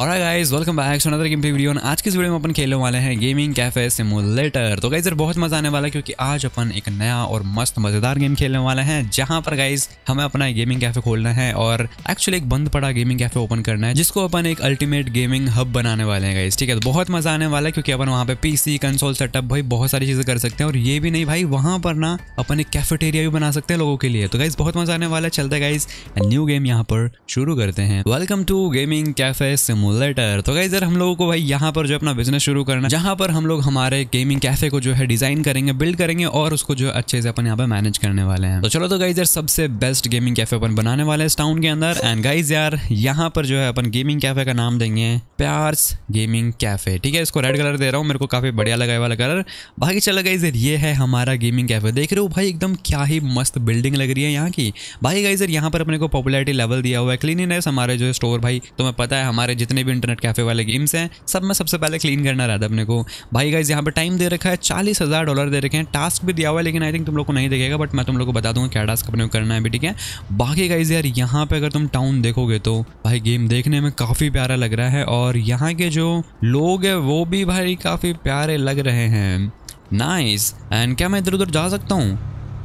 और guys welcome back to another game video आज के इस वीडियो में अपन खेलने वाले हैं गेमिंग कैफे सिमुलेटर तो गाइज बहुत मजा आने वाला है क्योंकि आज अपन एक नया और मस्त मजेदार गेम खेलने वाले हैं जहां पर गाइस हमें अपना गेमिंग कैफे खोलना है और एक्चुअली एक बंद पड़ा गेमिंग कैफे ओपन करना है जिसको अपन एक अल्टीमेट गेमिंग हब बनाने वाले हैं गाइज ठीक है तो बहुत मजा आने वाला है क्योंकि अपन वहाँ पे पीसी कंसोल सेटअप भाई बहुत सारी चीजें कर सकते हैं और ये भी नहीं भाई वहां पर ना अपन एक कैफेटेरिया भी बना सकते हैं लोगों के लिए तो गाइज बहुत मजा आने वाला है चलते गाइज न्यू गेम यहाँ पर शुरू करते हैं welcome to gaming cafe simulator later तो गाइज हम लोगों को भाई यहाँ पर जो अपना बिजनेस शुरू करना जहाँ पर हम लोग हमारे गेमिंग कैफे को जो है डिजाइन करेंगे बिल्ड करेंगे और उसको जो अच्छे से अपन यहाँ पर मैनेज करने वाले हैं तो चलो तो गाइज सबसे बेस्ट गेमिंग कैफे अपन बनाने वाले इस टाउन के अंदर एंड गाइज यार यहाँ पर जो है अपन गेमिंग कैफे का नाम देंगे प्यार्स गेमिंग कैफे ठीक है इसको रेड कलर दे रहा हूँ मेरे को काफी बढ़िया लगा वाला कलर बाकी चलो गाइज ये है हमारा गेमिंग कैफे देख रहे हो भाई एकदम क्या ही मस्त बिल्डिंग लग रही है यहाँ की भाई गाइजर यहाँ पर अपने को पॉपुलरिटी लेवल दिया हुआ है क्लीनिनेस हमारे जो स्टोर भाई तुम्हें पता है हमारे जितने जितने भी इंटरनेट कैफ़े वाले गेम्स हैं सब में सबसे पहले क्लीन करना रहा था अपने को भाई गाइज यहाँ पर टाइम दे रखा है चालीस डॉलर दे रखे हैं टास्क भी दिया हुआ है लेकिन आई थिंक तुम लोग को नहीं देखेगा बट मैं तुम लोग को बता दूँगा क्या टास्क अपने को करना है भी ठीक है बाकी गाइज यार यहाँ पर अगर तुम टाउन देखोगे तो भाई गेम देखने में काफ़ी प्यारा लग रहा है और यहाँ के जो लोग हैं वो भी भाई काफ़ी प्यारे लग रहे हैं नाइस nice. एंड क्या मैं इधर उधर जा सकता हूँ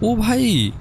ओ भाई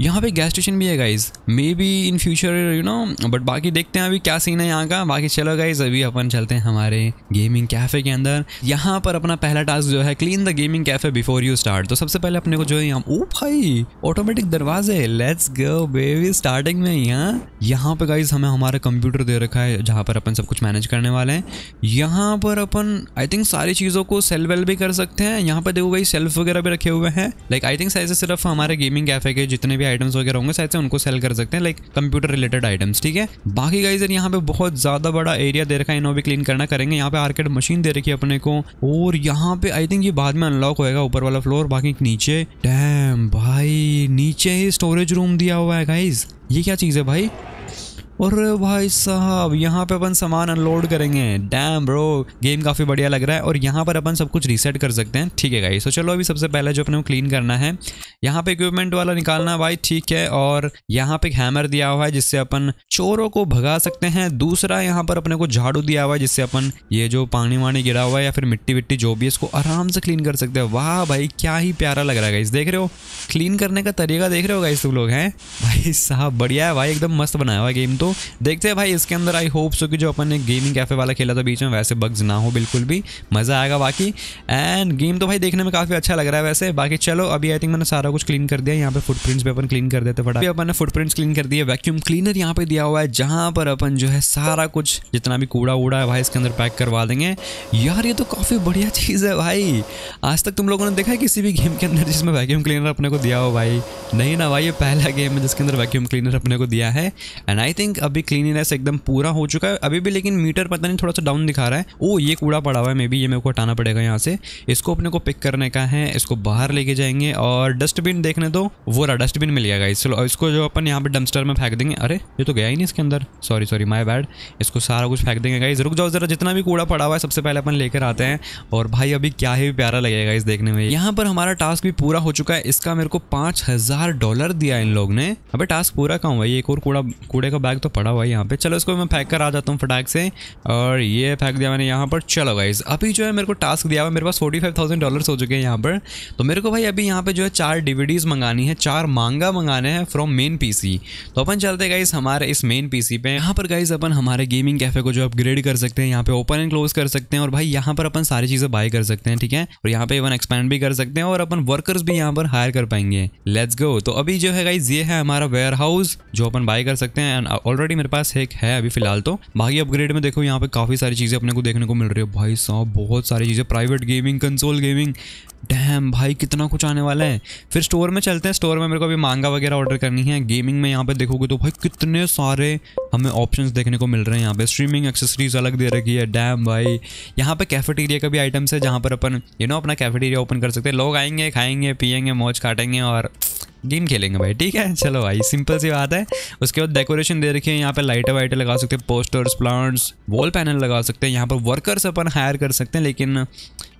यहाँ पे गैस स्टेशन भी है guys maybe in future you know but बाकी देखते हैं अभी क्या सीन है यहाँ का बाकी चलो गाइज अभी अपन चलते हैं हमारे गेमिंग कैफ़े के अंदर यहाँ पर अपना पहला टास्क जो है clean the gaming cafe before you start तो सबसे पहले अपने को जो है यहाँ ओ भाई ऑटोमेटिक दरवाजे लेट्स गो बेबी स्टार्टिंग में यहाँ यहाँ पे गाइज हमें हमारा कंप्यूटर दे रखा है जहाँ पर अपन सब कुछ मैनेज करने वाले हैं यहाँ पर अपन आई थिंक सारी चीज़ों को सेल वेल भी कर सकते हैं यहाँ पर देखो गाइज सेल्फ वगैरह भी रखे हुए हैं लाइक आई थिंक ऐसे सिर्फ हमारे गेमिंग कैफ़े के जितने भी आइटम्स वगैरह होंगे शायद से उनको सेल कर सकते हैं लाइक कंप्यूटर रिलेटेड आइटम्स ठीक है बाकी गाइजर यहाँ पे बहुत ज्यादा बड़ा एरिया दे रखा है इन्हों भी क्लीन करना करेंगे यहाँ पे आर्केड मशीन दे रखी है अपने को और यहाँ पे आई थिंक ये बाद में अनलॉक होगा ऊपर वाला फ्लोर बाकी नीचे डैम भाई नीचे ही स्टोरेज रूम दिया हुआ है गाइज ये क्या चीज़ है भाई और भाई साहब यहाँ पे अपन सामान अनलोड करेंगे डैम ब्रो गेम काफ़ी बढ़िया लग रहा है और यहाँ पर अपन सब कुछ रीसेट कर सकते हैं ठीक है भाई सो तो चलो अभी सबसे पहले जो अपने को क्लीन करना है यहाँ पे इक्विपमेंट वाला निकालना भाई ठीक है और यहाँ पे हैमर दिया हुआ है जिससे अपन चोरों को भगा सकते हैं दूसरा यहाँ पर अपने को झाड़ू दिया हुआ है जिससे अपन ये जो पानी वानी गिरा हुआ है या फिर मिट्टी विट्टी जो भी है इसको आराम से क्लीन कर सकते हैं वाह भाई क्या ही प्यारा लग रहा है गाइस देख रहे हो क्लीन करने का तरीका देख रहे हो गाइस तुम लोग हैं भाई साहब बढ़िया है भाई एकदम मस्त बनाया हुआ गेम तो देखते हैं भाई इसके अंदर आई होप सो कि जो अपन ने गेमिंग कैफे वाला खेला था बीच में वैसे बग्स ना हो बिल्कुल भी मज़ा आएगा बाकी एंड गेम तो भाई देखने में काफ़ी अच्छा लग रहा है वैसे बाकी चलो अभी आई थिंक मैंने सारा कुछ क्लीन कर दिया यहाँ पे फुटप्रिंट्स भी अपन क्लीन कर देते फटा अपन ने फुटप्रिंट्स क्लीन कर दिया वैक्यूम क्लीनर यहाँ पे दिया हुआ है जहाँ पर अपन जो है सारा कुछ जितना भी कूड़ा वूड़ा है भाई इसके अंदर पैक करवा देंगे यार ये तो काफ़ी बढ़िया चीज़ है भाई आज तक तुम लोगों ने देखा है किसी भी गेम के अंदर जिसमें वैक्यूम क्लीनर अपने को दिया हो भाई नहीं ना भाई ये पहला गेम है जिसके अंदर वैक्यूम क्लीनर अपने को दिया है एंड आई थिंक अभी क्लीनिनेस एकदम पूरा हो चुका है अभी भी लेकिन मीटर पता नहीं थोड़ा सा डाउन दिखा रहा है ओ ये कूड़ा पड़ा हुआ है मे बी ये मेरे को हटाना पड़ेगा यहाँ से इसको अपने को पिक करने का है इसको बाहर लेके जाएंगे और डस्टबिन देखने दो वो रहा डस्टबिन मिल जाएगा गाइस इसको जो अपन यहाँ पे डम्स्टर में फेंक देंगे अरे ये तो गया ही नहीं इसके अंदर सॉरी सॉरी माई बैड इसको सारा कुछ फेंक देंगे गाइज रुक जाओ ज़रा जितना भी कूड़ा पड़ा हुआ है सबसे पहले अपन लेकर आते हैं और भाई अभी क्या ही प्यारा लगेगा इस देखने में यहाँ पर हमारा टास्क भी पूरा हो चुका है इसका मेरे को पाँच डॉलर दिया इन लोग ने अबे टास्क पूरा कहाँ हुआ ये एक और कूड़ा कूड़े का बैग तो पड़ा हुआ है यहाँ पे चलो इसको मैं फेंक कर आ जाता हूँ फटाक से और ये फेंक दिया मैंने यहाँ पर चलो गाइज अभी जो है मेरे को टास्क दिया हुआ मेरे पास फोर्टी फाइव थाउजेंड डॉलर्स हो चुके हैं यहाँ पर तो मेरे को भाई अभी यहाँ पे जो है चार डिविडीज़ मंगानी है चार मांगा मंगाने हैं फ्रॉम मेन पी तो अपन चलते गाइज हमारे इस मेन पीसी पे यहाँ पर गाइज अपन हमारे गेमिंग कैफे को जो अपग्रेड कर सकते हैं यहाँ पे ओपन एंड क्लोज कर सकते हैं और भाई यहाँ पर अपन सारी चीज़ें बाय कर सकते हैं ठीक है और यहाँ पे इवन एक्सपैंड भी कर सकते हैं और अपन वर्कर्स भी यहाँ पर हायर कर पाएंगे लेट्स गो तो अभी जो है गाइज ये है हमारा वेयर हाउस जो अपन बाय कर सकते हैं एंड ऑलरेडी मेरे पास एक है अभी फिलहाल तो बाकी अपग्रेड में देखो यहाँ पे काफ़ी सारी चीज़ें अपने को देखने को मिल रही है भाई साहब बहुत सारी चीज़ें प्राइवेट गेमिंग कंसोल गेमिंग डैम भाई कितना कुछ आने वाला है फिर स्टोर में चलते हैं स्टोर में मेरे को अभी मांगा वगैरह ऑर्डर करनी है गेमिंग में यहाँ पे देखोगे तो भाई कितने सारे हमें ऑप्शंस देखने को मिल रहे हैं यहाँ पे स्ट्रीमिंग एक्सेसरीज अलग दे रखी है डैम भाई यहाँ पे कैफेटेरिया का भी आइटम्स है जहाँ पर अपन यू नो अपना कैफेटेरिया ओपन कर सकते हैं लोग आएंगे खाएंगे पियेंगे मौज काटेंगे और गेम खेलेंगे भाई ठीक है चलो भाई सिंपल सी बात है उसके बाद डेकोरेशन दे रखी है यहाँ पे लाइटें वाइटें लगा सकते हैं पोस्टर्स प्लांट्स वॉल पैनल लगा सकते हैं यहाँ पर वर्कर्स अपन हायर कर सकते हैं लेकिन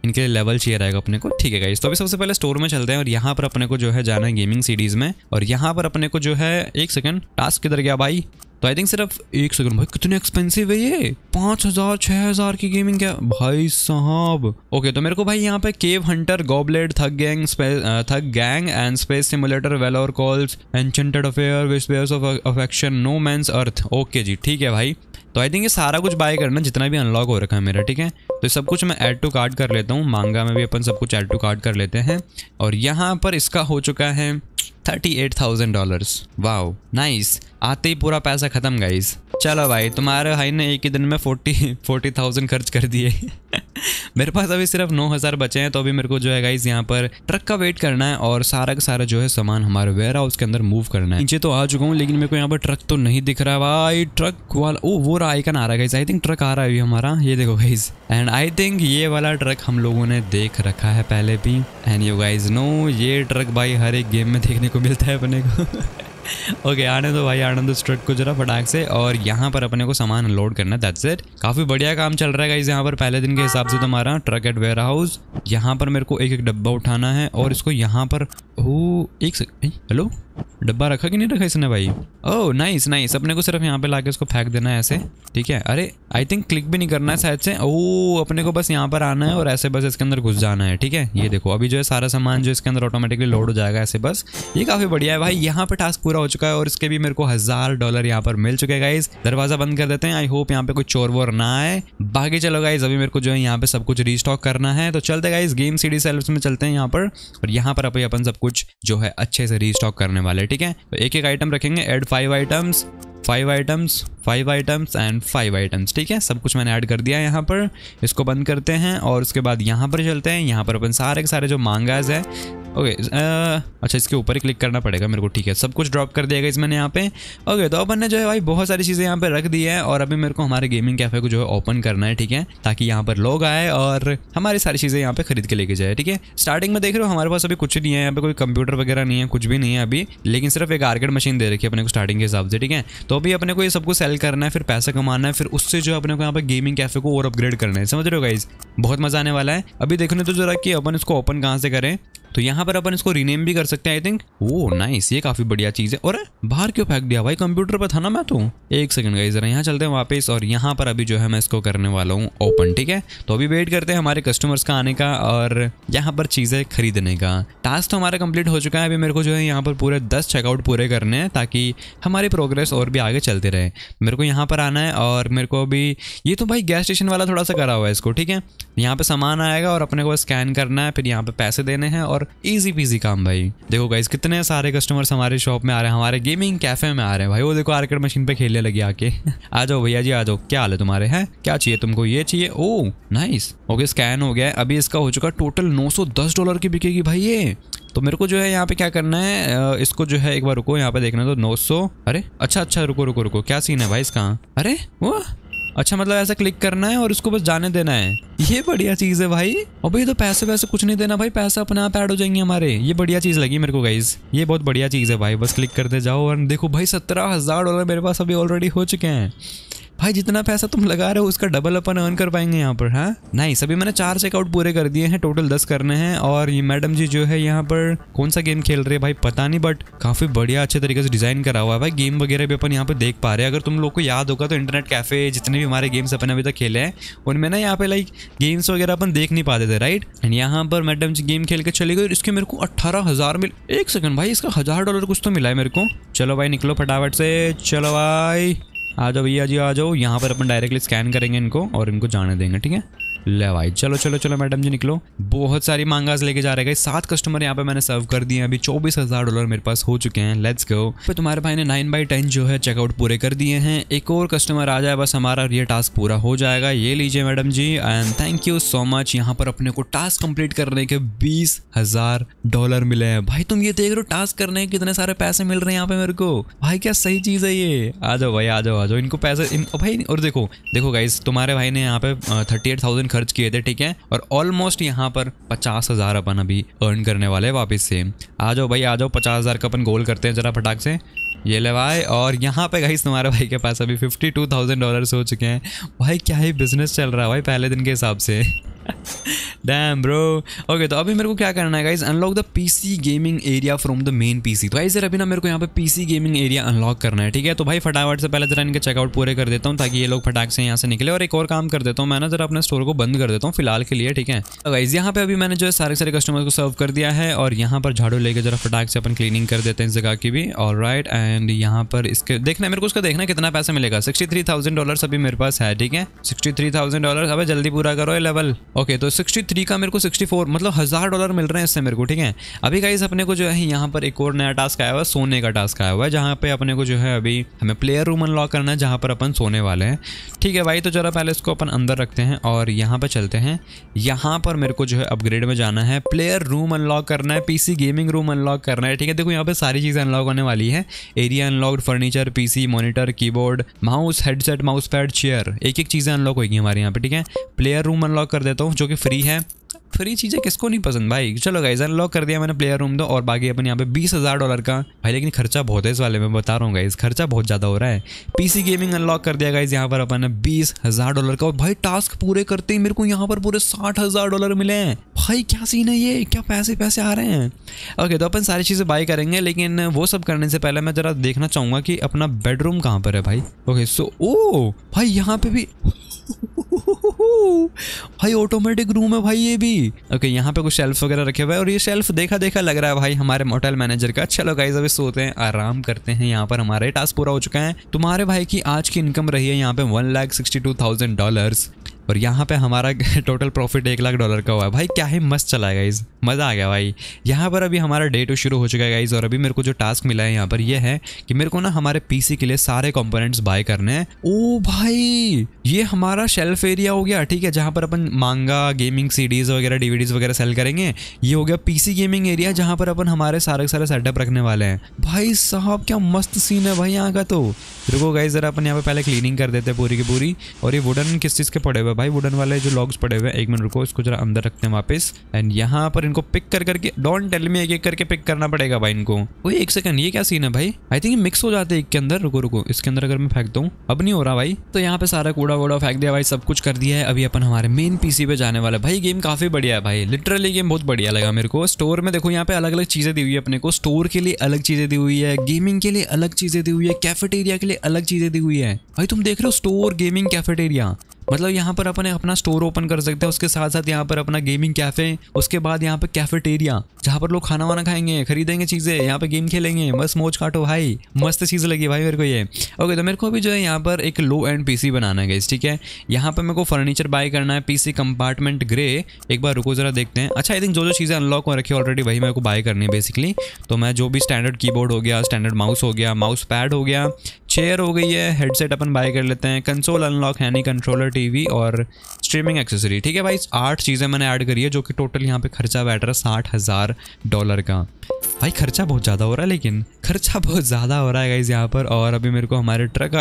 इनके लिए लेवल चेयर आएगा अपने को ठीक है तो अभी सबसे पहले स्टोर में चलते हैं और यहाँ पर अपने को जो है जाना है गेमिंग सीरीज में और यहाँ पर अपने को जो है एक सेकंड टास्क किधर गया भाई तो आई थिंक सिर्फ एक सेकंड भाई कितने एक्सपेंसिव है ये पाँच हज़ार छह हज़ार की गेमिंग क्या भाई साहब ओके तो मेरे को भाई यहाँ पे cave hunter goblet thug gang thug gang and space simulator valour calls enchanted affair whisper of affection no man's earth okay जी ठीक है भाई तो आई थिंक ये सारा कुछ बाय करना जितना भी अनलॉक हो रखा है मेरा ठीक है तो सब कुछ मैं ऐड टू कार्ड कर लेता हूँ मांगा में भी अपन सब कुछ ऐड टू कार्ड कर लेते हैं और यहाँ पर इसका हो चुका है thirty eight thousand dollars wow nice आते ही पूरा पैसा ख़त्म गाइस चलो भाई तुम्हारे भाई ने एक ही दिन में फोर्टी फोर्टी थाउजेंड खर्च कर दिए मेरे पास अभी सिर्फ नौ हज़ार बचे हैं तो अभी मेरे को जो है गाइज यहाँ पर ट्रक का वेट करना है और सारा का सारा जो है सामान हमारे वेयर हाउस के अंदर मूव करना है नीचे तो आ चुका हूँ लेकिन मेरे को यहाँ पर ट्रक तो नहीं दिख रहा भाई ट्रक वाला ओ वो रहा आइकन आ रहा है आई थिंक ट्रक आ रहा है अभी हमारा ये देखो गाइज एंड आई थिंक ये वाला ट्रक हम लोगों ने देख रखा है पहले भी एंड यू गाइज नो ये ट्रक भाई हर एक गेम में देखने को मिलता है अपने को ओके आने दो भाई आने दो स्ट्रक को जरा फटाक से और यहाँ पर अपने को सामान अनलोड करना दैट्स इट काफ़ी बढ़िया काम चल रहा है इस यहाँ पर पहले दिन के हिसाब से तुम्हारा ट्रक एट वेयर हाउस यहाँ पर मेरे को एक एक डब्बा उठाना है और इसको यहाँ पर हो एक हेलो डब्बा रखा कि नहीं रखा इसने भाई ओह नाइस नाइस अपने को सिर्फ यहाँ पे लाके उसको फेंक देना है ऐसे ठीक है अरे आई थिंक क्लिक भी नहीं करना है शायद से ओ oh, अपने को बस यहाँ पर आना है और ऐसे बस इसके अंदर घुस जाना है ठीक है ये देखो अभी जो है सारा सामान जो इसके अंदर ऑटोमेटिकली लोड हो जाएगा ऐसे बस ये काफ़ी बढ़िया है भाई यहाँ पे टास्क पूरा हो चुका है और इसके भी मेरे को हज़ार डॉलर यहाँ पर मिल चुके हैं गाइज दरवाज़ा बंद कर देते हैं आई होप यहाँ पे कोई चोर वोर ना आए बाकी चलो गाइज अभी मेरे को जो है यहाँ पे सब कुछ रिस्टॉक करना है तो चलते गाइज गेम सीडी सेल्फ में चलते हैं यहाँ पर और यहाँ पर अभी अपन सब कुछ जो है अच्छे से रिस्टॉक करने वाले ठीक है तो एक एक आइटम रखेंगे add five items five items five items and five items ठीक है सब कुछ मैंने ऐड कर दिया है यहाँ पर इसको बंद करते हैं और उसके बाद यहाँ पर चलते हैं यहाँ पर अपन सारे के सारे जो मांगाज है ओके uh, अच्छा इसके ऊपर ही क्लिक करना पड़ेगा मेरे को ठीक है सब कुछ ड्रॉप कर दिया गया मैंने यहाँ पे ओके तो अपन ने जो है भाई बहुत सारी चीज़ें यहाँ पे रख दी है और अभी मेरे को हमारे गेमिंग कैफे को जो है ओपन करना है ठीक है ताकि यहाँ पर लोग आए और हमारी सारी चीज़ें यहाँ पे खरीद के लेके जाए ठीक है स्टार्टिंग में देख रहे हो हमारे पास अभी कुछ नहीं है यहाँ पे कोई कंप्यूटर वगैरह नहीं है कुछ भी नहीं है अभी लेकिन सिर्फ एक आर्केड मशीन दे रखी है अपने को स्टार्टिंग के हिसाब से ठीक है तो अभी अपने को ये सबको सेल करना है फिर पैसा कमाना है फिर उससे जो अपने को यहाँ पे गेमिंग कैफे को और अपग्रेड करना है समझ रहे हो गाइज बहुत मजा आने वाला है अभी देखने तो जरा कि अपन इसको ओपन कहाँ से करें तो यहाँ पर अपन इसको रीनेम भी कर सकते हैं आई थिंक वो नाइस ये काफी बढ़िया चीज है और बाहर क्यों फेंक दिया भाई कंप्यूटर पर था ना मैं तो एक सेकंड का जरा यहाँ चलते हैं वापस और यहाँ पर अभी जो है मैं इसको करने वाला हूँ ओपन ठीक है तो अभी वेट करते हैं हमारे कस्टमर्स का आने का और यहाँ पर चीजें खरीदने का टास्क तो हमारा कंप्लीट हो चुका है अभी मेरे को जो है यहाँ पर पूरे दस चेकआउट पूरे करने हैं ताकि हमारी प्रोग्रेस और भी आगे चलते रहे मेरे को यहाँ पर आना है और मेरे को अभी ये तो भाई गैस स्टेशन वाला थोड़ा सा करा हुआ है इसको ठीक है यहाँ पर सामान आएगा और अपने को स्कैन करना है फिर यहाँ पर पैसे देने हैं और और इजी पीजी काम भाई देखो गाइज कितने सारे कस्टमर्स हमारे शॉप में आ रहे हैं हमारे गेमिंग कैफे में आ रहे हैं भाई वो देखो आर्केड मशीन पे खेलने लगे आके आ जाओ भैया जी आ जाओ क्या हाल है तुम्हारे हैं क्या चाहिए तुमको ये चाहिए ओ नाइस ओके स्कैन हो गया अभी इसका हो चुका टोटल 910 डॉलर की बिकेगी भाई ये तो मेरे को जो है यहाँ पे क्या करना है इसको जो है एक बार रुको यहाँ पे देखना तो 900 अरे अच्छा अच्छा रुको रुको रुको क्या सीन है भाई इसका अरे वो अच्छा मतलब ऐसा क्लिक करना है और उसको बस जाने देना है ये बढ़िया चीज़ है भाई और भाई तो पैसे वैसे कुछ नहीं देना भाई पैसा अपने आप ऐड हो जाएंगे हमारे ये बढ़िया चीज़ लगी मेरे को गाइज ये बहुत बढ़िया चीज़ है भाई बस क्लिक करते जाओ और देखो भाई सत्रह हज़ार डॉलर मेरे पास अभी ऑलरेडी हो चुके हैं भाई जितना पैसा तुम लगा रहे हो उसका डबल अपन अर्न कर पाएंगे यहाँ पर हाँ नहीं सभी मैंने चार चेकआउट पूरे कर दिए हैं टोटल दस करने हैं और ये मैडम जी जो है यहाँ पर कौन सा गेम खेल रहे भाई पता नहीं बट काफी बढ़िया अच्छे तरीके से डिजाइन करा हुआ है भाई गेम वगैरह भी अपन यहाँ पे देख पा रहे हैं अगर तुम लोग को याद होगा तो इंटरनेट कैफे जितने भी हमारे गेम्स अपने अभी तक खेले हैं उनमें ना यहाँ पे लाइक गेम्स वगैरह अपन देख नहीं पाते थे राइट एंड यहाँ पर मैडम जी गेम खेल के चले गई और इसके मेरे को अट्ठारह हजार मिल एक सेकंड भाई इसका हजार डॉलर कुछ तो मिला है मेरे को चलो भाई निकलो फटाफट से चलो भाई आ जाओ भैया जी आ जाओ यहाँ पर अपन डायरेक्टली स्कैन करेंगे इनको और इनको जाने देंगे ठीक है ले भाई चलो चलो चलो मैडम जी निकलो बहुत सारी मांगाज लेके जा रहे गए सात कस्टमर यहाँ पे मैंने सर्व कर दिए अभी चौबीस हजार डॉलर मेरे पास हो चुके हैं लेट्स गो फिर तुम्हारे भाई ने नाइन बाई टेन जो है चेकआउट पूरे कर दिए हैं एक और कस्टमर आ जाए बस हमारा ये टास्क पूरा हो जाएगा ये लीजिए मैडम जी and thank you so much यहाँ पर अपने को टास्क कम्प्लीट करने के बीस हजार डॉलर मिले हैं भाई तुम ये देख रहे हो टास्क करने के कितने सारे पैसे मिल रहे हैं यहाँ पे मेरे को भाई क्या सही चीज है ये आ जाओ भाई आ जाओ आ जाओ इनको पैसे भाई और देखो देखो गाइज तुम्हारे भाई ने यहाँ पे थर्टी एट थाउजेंड खर्च किए थे ठीक है और ऑलमोस्ट यहाँ पर पचास हज़ार अपन अभी अर्न करने वाले वापस से आ जाओ भाई आ जाओ पचास हज़ार का अपन गोल करते हैं जरा फटाक से ये ले भाई और यहाँ पे गई तुम्हारे भाई के पास अभी फिफ्टी टू थाउजेंड डॉलर्स हो चुके हैं भाई क्या ही बिजनेस चल रहा है भाई पहले दिन के हिसाब से डैम ब्रो ओके तो अभी मेरे को क्या करना है guys unlock the PC gaming area from the main PC तो गाइज अभी ना मेरे को यहाँ पे पीसी गेमिंग एरिया अनलॉक करना है ठीक है तो भाई फटाफट से पहले जरा इनके चेकआउट पूरे कर देता हूँ ताकि ये लोग फटाक से यहाँ से निकले और एक और काम कर देता हूँ मैं ना जरा अपने स्टोर को बंद कर देता हूँ फिलहाल के लिए ठीक है तो गाइज यहाँ पे अभी मैंने जो है सारे सारे कस्टमर को सर्व कर दिया है और यहाँ पर झाड़ू लेकर जरा फटाक से अपन क्लीनिंग कर देते हैं इस जगह की भी और राइट एंड यहाँ पर इसके देखना मेरे को उसका देखना कितना पैसा मिलेगा सिक्सटी थ्री थाउजेंड डॉलर अभी मेरे पास है ठीक है सिक्सटी थ्री थाउजेंड डॉलर अभी जल्दी पूरा करो ये लेवल ओके तो 63 का मेरे को 64 मतलब हज़ार डॉलर मिल रहे हैं इससे मेरे को ठीक है अभी गाइज अपने को जो है यहाँ पर एक और नया टास्क आया हुआ है सोने का टास्क आया हुआ है जहाँ पे अपने को जो है अभी हमें प्लेयर रूम अनलॉक करना है जहाँ पर अपन सोने वाले हैं ठीक है भाई तो ज़रा पहले इसको अपन अंदर रखते हैं और यहाँ पर चलते हैं यहाँ पर मेरे को जो है अपग्रेड में जाना है प्लेयर रूम अनलॉक करना है पीसी गेमिंग रूम अनलॉक करना है ठीक है देखो यहाँ पर सारी चीज़ें अनलॉक होने वाली है एरिया अनलॉक फर्नीचर पीसी सी keyboard mouse headset mouse pad chair एक एक चीज़ें अनलॉक होगी हमारे यहाँ पे ठीक है प्लेयर रूम अनलॉक कर देता देता हूँ जो कि फ्री है फ्री चीज़ें किसको नहीं पसंद भाई चलो गाइज अनलॉक कर दिया मैंने प्लेयर रूम दो और बाकी अपने यहाँ पे बीस हज़ार डॉलर का भाई लेकिन खर्चा बहुत है इस वाले में बता रहा हूँ गाइज खर्चा बहुत ज़्यादा हो रहा है पीसी गेमिंग अनलॉक कर दिया गाइज यहाँ पर अपन ने बीस हज़ार डॉलर का और भाई टास्क पूरे करते ही मेरे को यहाँ पर पूरे साठ डॉलर मिले हैं भाई क्या सीन है ये क्या पैसे पैसे आ रहे हैं ओके तो अपन सारी चीज़ें बाई करेंगे लेकिन वो सब करने से पहले मैं ज़रा देखना चाहूँगा कि अपना बेडरूम कहाँ पर है भाई ओके सो ओ भाई यहाँ पर भी भाई ऑटोमेटिक रूम है भाई ये भी ओके यहाँ पे कुछ शेल्फ वगैरह रखे हुए हैं और ये शेल्फ देखा देखा लग रहा है भाई हमारे होटल मैनेजर का चलो गाइज अभी सोते हैं आराम करते हैं यहाँ पर हमारे टास्क पूरा हो चुका है तुम्हारे भाई की आज की इनकम रही है यहाँ पे one lakh sixty two thousand dollar और यहाँ पे हमारा टोटल प्रॉफिट एक लाख डॉलर का हुआ है भाई क्या है मस्त चला है गाइज़ मज़ा आ गया भाई यहाँ पर अभी हमारा डे टू शुरू हो चुका है गाइज़ और अभी मेरे को जो टास्क मिला है यहाँ पर ये है कि मेरे को ना हमारे पीसी के लिए सारे कंपोनेंट्स बाय करने हैं ओ भाई ये हमारा शेल्फ एरिया हो गया ठीक है जहाँ पर अपन मांगा गेमिंग सीडीज़ वगैरह डीवीडीज़ वगैरह सेल करेंगे ये हो गया पीसी गेमिंग एरिया जहाँ पर अपन हमारे सारे सारे सेटअप रखने वाले हैं भाई साहब क्या मस्त सीन है भाई यहाँ का तो रुको गाइज ज़रा अपन यहाँ पर पहले क्लीनिंग कर देते हैं पूरी की पूरी और ये वुडन किस चीज़ के पड़े हुए भाई वुडन वाले जो लॉग्स पड़े हुए हैं एक मिनट रुको इसको जरा अंदर रखते हैं वापस एंड यहाँ पर इनको पिक कर करके डॉन टेल में एक एक करके पिक करना पड़ेगा भाई इनको वही एक सेकंड ये क्या सीन है भाई आई थिंक मिक्स हो जाते हैं एक के अंदर रुको रुको इसके अंदर अगर मैं फेंकता हूँ अब नहीं हो रहा भाई तो यहाँ पे सारा कूड़ा वूडा फेंक दिया भाई सब कुछ कर दिया है अभी अपन हमारे मेन पीसी पे जाने वाला भाई गेम काफी बढ़िया है भाई लिटरली गेम बहुत बढ़िया लगा मेरे को स्टोर में देखो यहाँ पे अलग अलग चीजें दी हुई है अपने को स्टोर के लिए अलग चीजें दी हुई है गेमिंग के लिए अलग चीजें दी हुई है कैफेटेरिया के लिए अलग चीजें दी हुई है भाई तुम देख रहे हो स्टोर गेमिंग कैफेटेरिया मतलब यहाँ पर अपने अपना स्टोर ओपन कर सकते हैं उसके साथ साथ यहाँ पर अपना गेमिंग कैफे उसके बाद यहाँ पर कैफेटेरिया जहाँ पर लोग खाना वाना खाएंगे खरीदेंगे चीज़ें यहाँ पे गेम खेलेंगे बस मोज काटो भाई मस्त चीज़ लगी भाई मेरे को ये ओके तो मेरे को अभी जो है यहाँ पर एक लो एंड पी बनाना है गई ठीक है यहाँ पर मेरे को फर्नीचर बाय करना है पीसी कंपार्टमेंट ग्रे एक बार रुको ज़रा देखते हैं अच्छा आई थिंक जो जो चीज़ें अनलॉक हो रखी ऑलरेडी वही मेरे को बाय करनी है बेसिकली तो मैं जो भी स्टैंडर्ड कीबोर्ड हो गया स्टैंडर्ड माउस हो गया माउस पैड हो गया चेयर हो गई है हेडसेट अपन बाय कर लेते हैं कंसोल अनलॉक हैनी कंट्रोलर टीवी और स्ट्रीमिंग एक्सेसरी ठीक है भाई आठ चीज़ें मैंने ऐड करी है जो कि टोटल यहाँ पे खर्चा बैठ रहा है साठ हज़ार डॉलर का भाई खर्चा बहुत ज़्यादा हो रहा है लेकिन खर्चा बहुत ज़्यादा हो रहा है गाइज यहाँ पर और अभी मेरे को हमारे ट्रक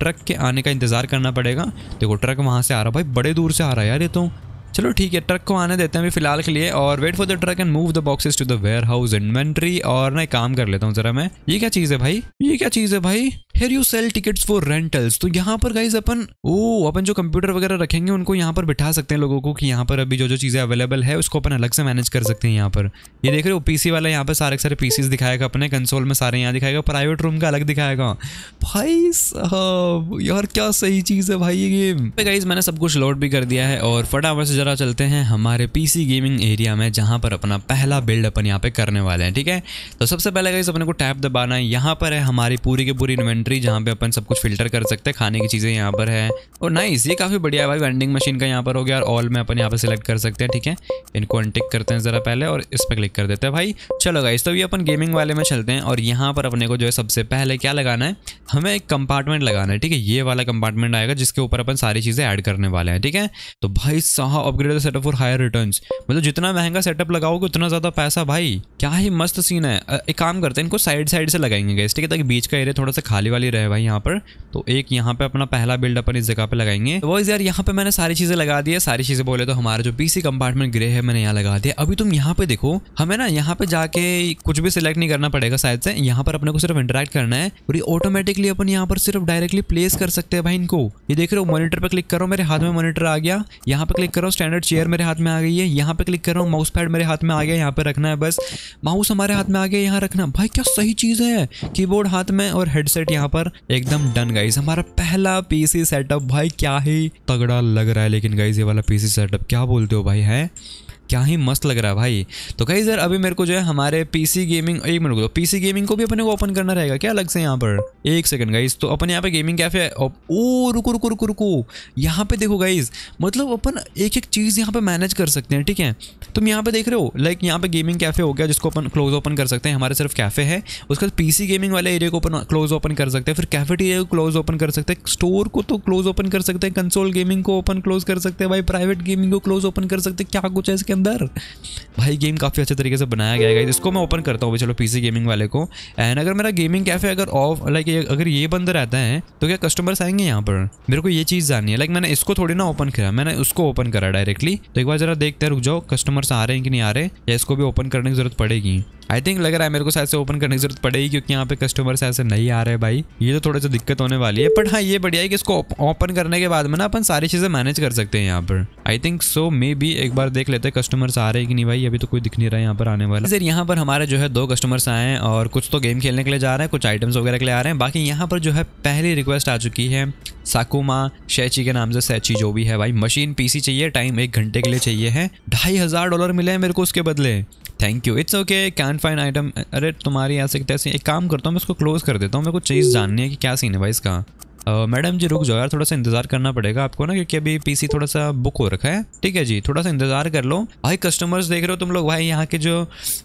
ट्रक के आने का इंतज़ार करना पड़ेगा देखो ट्रक वहाँ से आ रहा भाई बड़े दूर से आ रहा है यार ये तो चलो ठीक है ट्रक को आने देते हैं अभी फिलहाल के लिए और wait for the truck and move the boxes to the warehouse inventory और ना काम कर लेता हूँ जरा मैं ये क्या चीज़ है भाई ये क्या चीज़ है भाई here you sell tickets for rentals तो यहाँ पर गाइज अपन ओ oh, अपन जो कंप्यूटर वगैरह रखेंगे उनको यहाँ पर बिठा सकते हैं लोगों को कि यहाँ पर अभी जो जो चीज़ें अवेलेबल है उसको अपन अलग से मैनेज कर सकते हैं यहाँ पर ये देख रहे हो पीसी वाला यहाँ पर सारे सारे पीसीज दिखाएगा अपने कंसोल में सारे यहाँ दिखाएगा प्राइवेट रूम का अलग दिखाएगा भाई साहब यार क्या सही चीज़ है भाई ये गेम गाइज तो मैंने सब कुछ लोड भी कर दिया है और फटाफट से ज़रा चलते हैं हमारे पीसी गेमिंग एरिया में जहाँ पर अपना पहला बिल्ड अपन यहाँ पे करने वाले हैं ठीक है तो सबसे पहले गाइज अपने को टैप दबाना है यहाँ पर है हमारी पूरी की पूरी इन्वेंट पेंट्री जहाँ पे अपन सब कुछ फिल्टर कर सकते हैं खाने की चीज़ें यहाँ पर है और नाइस ये काफ़ी बढ़िया है भाई वेंडिंग मशीन का यहाँ पर हो गया और ऑल में अपन यहाँ पर सिलेक्ट कर सकते हैं ठीक है इनको अनटिक करते हैं ज़रा पहले और इस पर क्लिक कर देते हैं भाई चलो गाइस तो ये अपन गेमिंग वाले में चलते हैं और यहाँ पर अपने को जो है सबसे पहले क्या लगाना है हमें एक कंपार्टमेंट लगाना है ठीक है ये वाला कंपार्टमेंट आएगा जिसके ऊपर अपन सारी चीज़ें ऐड करने वाले हैं ठीक है तो भाई साहब upgrade setup for higher return मतलब जितना महंगा सेटअप लगाओगे उतना ज़्यादा पैसा भाई क्या ही मस्त सीन है एक काम करते हैं इनको साइड साइड से लगाएंगे ठीक है ताकि बीच का एरिया थोड़ा सा खाली वाली रहे भाई यहाँ पर तो एक यहाँ पे अपना पहला बिल्ड अपन इस जगह पे लगाएंगे तो वॉइस यार यहाँ पे मैंने सारी चीज़ें लगा दी है सारी चीज़ें बोले तो हमारा जो पीसी कंपार्टमेंट ग्रे है मैंने यहाँ लगा दिया अभी तुम यहाँ पे देखो हमें ना यहाँ पे जाके कुछ भी सिलेक्ट नहीं करना पड़ेगा शायद से यहाँ पर अपने को सिर्फ इंटरेक्ट करना है और ये ऑटोमेटिकली अपन यहाँ पर सिर्फ डायरेक्टली प्लेस कर सकते हैं भाई इनको ये देख रहे हो मोनिटर पर क्लिक करो मेरे हाथ में मोनिटर आ गया यहाँ पे क्लिक करो स्टैंडर्ड चेयर मेरे हाथ में आ गई है यहाँ पे क्लिक करो माउस पैड मेरे हाथ में आ गया यहाँ पे रखना है बस माउस हमारे हाथ में आ गया यहाँ रखना भाई क्या सही चीज़ है कीबोर्ड हाथ में और हेडसेट यहाँ यहाँ पर एकदम डन गाइज हमारा पहला पीसी सेटअप भाई क्या ही तगड़ा लग रहा है लेकिन गाइज ये वाला पीसी सेटअप क्या बोलते हो भाई है क्या ही मस्त लग रहा है भाई तो कहीं सर अभी मेरे को जो है हमारे पीसी गेमिंग एक मिनट को पीसी गेमिंग को भी अपने को ओपन करना रहेगा क्या अलग से यहाँ पर एक सेकंड गाइज तो अपन यहाँ पे गेमिंग कैफे ओ रुको रुको रुको रुको यहाँ पे देखो गाइज मतलब अपन एक एक चीज़ यहाँ पे मैनेज कर सकते हैं ठीक है तुम यहाँ पे देख रहे हो लाइक यहाँ पे गेमिंग कैफे हो गया जिसको अपन क्लोज ओपन कर सकते हैं हमारे सिर्फ कैफे है उसके बाद पीसी गेमिंग वाले एरिया को अपन क्लोज ओपन कर सकते हैं फिर कैफेटेरिया को क्लोज ओपन कर सकते हैं स्टोर को तो क्लोज ओपन कर सकते हैं कंसोल गेमिंग को ओपन क्लोज कर सकते हैं भाई प्राइवेट गेमिंग को क्लोज ओपन कर सकते हैं क्या कुछ है अंदर भाई गेम काफ़ी अच्छे तरीके से बनाया गया है इसको मैं ओपन करता हूँ भाई चलो पीसी गेमिंग वाले को एंड अगर मेरा गेमिंग कैफे अगर ऑफ लाइक अगर ये बंद रहता है तो क्या कस्टमर्स आएंगे यहाँ पर मेरे को ये चीज़ जाननी है लाइक मैंने इसको थोड़ी ना ओपन करा मैंने उसको ओपन करा डायरेक्टली तो एक बार जरा देखते रुक जाओ कस्टमर्स आ रहे हैं कि नहीं आ रहे या इसको भी ओपन करने की जरूरत पड़ेगी आई थिंक लग रहा है मेरे को शायद से ओपन करने की जरूरत पड़ेगी क्योंकि यहाँ पे कस्टमर्स ऐसे नहीं आ रहे भाई ये तो थोड़ा सा दिक्कत होने वाली है बट हाँ ये बढ़िया है कि इसको ओपन करने के बाद में ना अपन सारी चीज़ें मैनेज कर सकते हैं यहाँ पर I think so may be एक बार देख लेते हैं कस्टमर्स आ रहे हैं कि नहीं भाई अभी तो कोई दिख नहीं रहा है यहाँ पर आने वाला सर यहाँ पर हमारे जो है दो कस्टमर्स आए हैं और कुछ तो गेम खेलने के लिए जा रहे हैं कुछ आइटम्स वगैरह के लिए आ रहे हैं बाकी यहाँ पर जो है पहली रिक्वेस्ट आ चुकी है साकुमा शैची के नाम से सैची जो भी है भाई मशीन पीसी चाहिए टाइम एक घंटे के लिए चाहिए है ढाई हज़ार डॉलर मिले हैं मेरे को उसके बदले thank you it's okay can find item अरे तुम्हारी ऐसे तैसे एक काम करता हूँ मैं उसको क्लोज़ कर देता हूँ मेरे को चीज़ जाननी है कि क्या सीन है भाई इसका मैडम जी रुक जाओ यार थोड़ा सा इंतजार करना पड़ेगा आपको ना क्योंकि अभी पीसी थोड़ा सा बुक हो रखा है ठीक है जी थोड़ा सा इंतजार कर लो भाई कस्टमर्स देख रहे हो तुम लोग भाई यहाँ के जो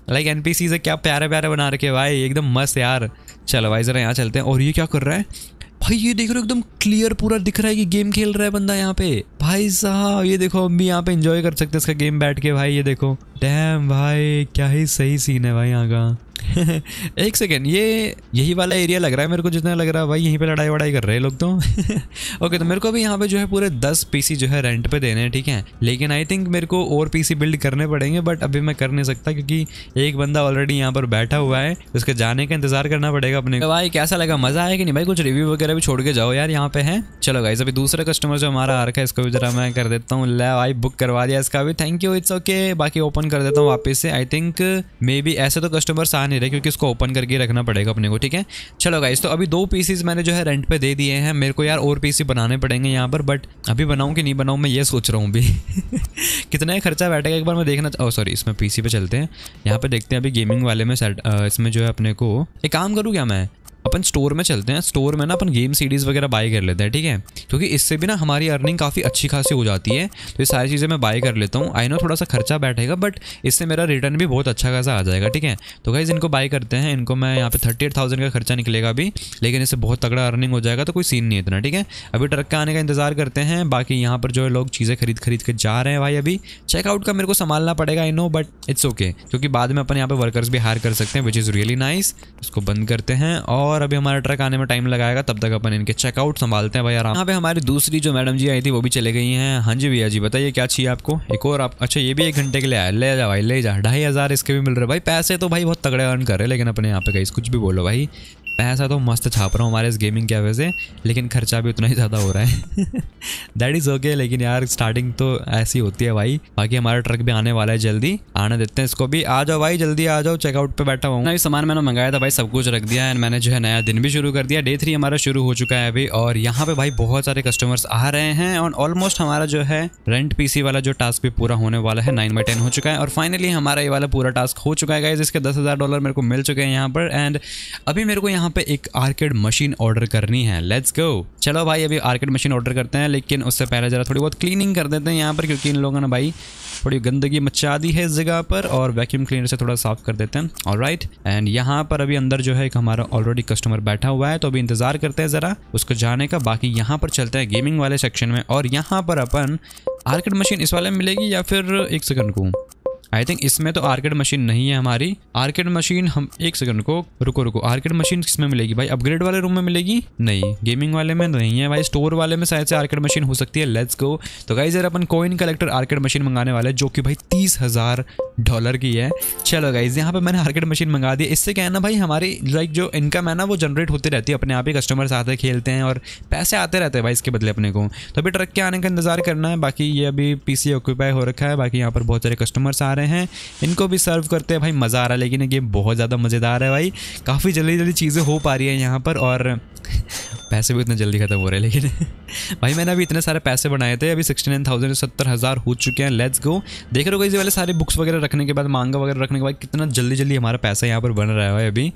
लाइक एन पी से क्या प्यारे प्यारे बना रखे भाई एकदम मस्त यार चलो भाई ज़रा यहाँ चलते हैं और ये क्या कर रहा है भाई ये देख रहे हो एकदम क्लियर पूरा दिख रहा है कि गेम खेल रहा है बंदा यहाँ पे भाई साहब ये देखो अभी यहाँ पे एंजॉय कर सकते हैं इसका गेम बैठ के भाई ये देखो डैम भाई क्या ही सही सीन है भाई यहाँ का एक सेकेंड ये यही वाला एरिया लग रहा है मेरे को जितना लग रहा है भाई यहीं पे लड़ाई वड़ाई कर रहे हैं लोग तो ओके तो मेरे को अभी यहाँ पे जो है पूरे दस पीसी जो है रेंट पे देने हैं ठीक है लेकिन आई थिंक मेरे को और पीसी बिल्ड करने पड़ेंगे बट अभी मैं कर नहीं सकता क्योंकि एक बंदा ऑलरेडी यहाँ पर बैठा हुआ है उसके जाने का इंतजार करना पड़ेगा अपने तो भाई कैसा लगा मजा आया कि नहीं भाई कुछ रिव्यू वगैरह भी छोड़ के जाओ यार यहाँ पे है चलो भाई अभी दूसरा कस्टमर जो हमारा आ रखा है इसको भी जरा मैं कर देता हूँ ले भाई बुक करवा दिया इसका भी थैंक यू इट्स ओके बाकी ओपन कर देता हूँ वापिस से आई थिंक मे बी ऐसे तो कस्टमर्स आने नहीं रहा क्योंकि इसको ओपन करके रखना पड़ेगा अपने को ठीक है चलो गाइस तो अभी दो पीसीज मैंने जो है रेंट पे दे दिए हैं मेरे को यार और पीसी बनाने पड़ेंगे यहाँ पर बट अभी बनाऊँ कि नहीं बनाऊँ मैं ये सोच रहा हूँ अभी कितना खर्चा बैठेगा एक बार मैं देखना ओ सॉरी oh, इसमें पीसी पे चलते हैं यहाँ पे देखते हैं अभी गेमिंग वाले में सेट इसमें जो है अपने को एक काम करूँ क्या मैं अपन स्टोर में चलते हैं स्टोर में ना अपन गेम सीरीज़ वगैरह बाई कर लेते हैं ठीक है क्योंकि इससे भी ना हमारी अर्निंग काफ़ी अच्छी खासी हो जाती है तो ये सारी चीज़ें मैं बाई कर लेता हूँ आई नो थोड़ा सा खर्चा बैठेगा बट इससे मेरा रिटर्न भी बहुत अच्छा खासा आ जाएगा ठीक है तो गाइज़ इनको बाय करते हैं इनको मैं यहाँ पे थर्टी एट थाउजेंड का खर्चा निकलेगा अभी लेकिन इससे बहुत तगड़ा अर्निंग हो जाएगा तो कोई सीन नहीं इतना ठीक है अभी ट्रक का आने का इंतज़ार करते हैं बाकी यहाँ पर जो है लोग चीज़ें खरीद खरीद के जा रहे हैं भाई अभी चेकआउट का मेरे को संभालना पड़ेगा I know but it's okay क्योंकि बाद में अपन यहाँ पर वर्कर्स भी हायर कर सकते हैं विच इज़ रियली नाइस इसको बंद करते हैं और और अभी हमारा ट्रक आने में टाइम लगाएगा तब तक अपन इनके चेकआउट संभालते हैं भाई आराम यहाँ पे हमारी दूसरी जो मैडम जी आई थी वो भी चले गई है हाँ जी भैया जी बताइए क्या चाहिए आपको एक और आप अच्छा ये भी एक घंटे के लिए आया ले जा भाई ले जा ढाई हज़ार इसके भी मिल रहे भाई पैसे तो भाई बहुत तगड़े अर्न कर रहे लेकिन अपने यहाँ पे कहीं कुछ भी बोलो भाई पैसा तो मस्त छाप रहा हूँ हमारे इस गेमिंग की वजह से लेकिन खर्चा भी उतना ही ज़्यादा हो रहा है दैट इज़ ओके लेकिन यार स्टार्टिंग तो ऐसी होती है भाई बाकी हमारा ट्रक भी आने वाला है जल्दी आने देते हैं इसको भी आ जाओ भाई जल्दी आ जाओ चेकआउट पर बैठा हुआ सामान मैंने मंगाया था भाई सब कुछ रख दिया एंड मैंने जो है नया दिन भी शुरू कर दिया डे थ्री हमारा शुरू हो चुका है अभी और यहाँ पे भाई बहुत सारे कस्टमर्स आ रहे हैं और ऑलमोस्ट हमारा जो है रेंट पी वाला जो टास्क भी पूरा होने वाला है नाइन बाई टेन हो चुका है और फाइनली हमारा ये वाला पूरा टास्क हो चुका है इसके दस डॉलर मेरे को मिल चुके हैं यहाँ पर एंड अभी मेरे को यहाँ यहाँ पे एक आर्केड मशीन ऑर्डर करनी है लेट्स गो चलो भाई अभी आर्केड मशीन ऑर्डर करते हैं लेकिन उससे पहले ज़रा थोड़ी बहुत क्लीनिंग कर देते हैं यहाँ पर क्योंकि इन लोगों ने भाई थोड़ी गंदगी मचा दी है इस जगह पर और वैक्यूम क्लीनर से थोड़ा साफ कर देते हैं और राइट एंड यहाँ पर अभी अंदर जो है एक हमारा ऑलरेडी कस्टमर बैठा हुआ है तो अभी इंतज़ार करते हैं ज़रा उसको जाने का बाकी यहाँ पर चलते हैं गेमिंग वाले सेक्शन में और यहाँ पर अपन आर्केड मशीन इस वाले में मिलेगी या फिर एक सेकंड को आई थिंक इसमें तो आर्केड मशीन नहीं है हमारी आर्केड मशीन हम एक सेकंड को रुको रुको आर्केड मशीन किसमें मिलेगी भाई अपग्रेड वाले रूम में मिलेगी नहीं गेमिंग वाले में नहीं है भाई स्टोर वाले में शायद से आर्केड मशीन हो सकती है लेट्स गो तो गाई यार अपन कोइन कलेक्टर आर्केड मशीन मंगाने वाले जो कि भाई तीस हजार डॉलर की है चलो गाइज यहाँ पे मैंने आर्केड मशीन मंगा दी इससे क्या है ना भाई हमारी लाइक जो इनकम है ना वो जनरेट होती रहती है अपने आप ही कस्टमर्स आते खेलते हैं और पैसे आते रहते हैं भाई इसके बदले अपने को तो अभी ट्रक के आने का इंतजार करना है बाकी ये अभी पीसी ऑक्यूपाई हो रखा है बाकी यहाँ पर बहुत सारे कस्टमर्स आ रहे हैं रहे हैं इनको भी सर्व करते हैं भाई मज़ा आ रहा है लेकिन ये बहुत ज़्यादा मज़ेदार है भाई काफ़ी जल्दी जल्दी चीज़ें हो पा रही है यहाँ पर और पैसे भी उतना जल्दी ख़त्म हो रहे हैं लेकिन भाई मैंने अभी इतने सारे पैसे बनाए थे अभी सिक्सटी नाइन थाउजेंड सत्तर हज़ार हो चुके हैं लेट्स गो देख रहे हो इस वाले सारे बुक्स वगैरह रखने के बाद मांगा वगैरह रखने के बाद कितना जल्दी जल्दी हमारा पैसा यहाँ पर बन रहा है अभी